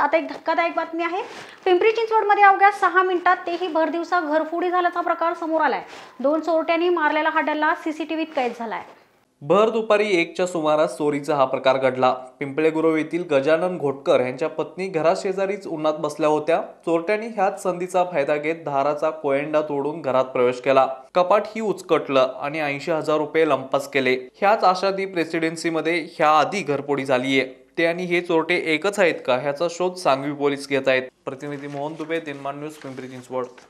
आता एक धक्कादायक बातमी आहे पिंपरी चिंचवडमध्ये अवघ्या सहा मिनिटात तेही भर दिवसा घरफोडी झाल्याचा प्रकार समोर आलाय दोन चोरट्यांनी मारलेला हा डल्ला सीसीटीव्हीत कैद झालाय भर दुपारी एकच्या सुमारास चोरीचा हा प्रकार घडला पिंपळेगुरव येथील गजानन घोटकर यांच्या पत्नी घराशेजारीच उन्हात बसल्या होत्या चोरट्यांनी ह्याच संधीचा फायदा घेत धाराचा कोयंडा तोडून घरात प्रवेश केला कपाट ही उचकटलं आणि ऐंशी हजार रुपये लंपास केले ह्याच आशादीप रेसिडेन्सीमध्ये ह्या आधी घरपोडी झालीये ते आणि हे चोरटे एकच आहेत का ह्याचा शोध सांगवी पोलीस घेत आहेत प्रतिनिधी मोहन दुबे दिनमान न्यूज पिंपरी चिंचवड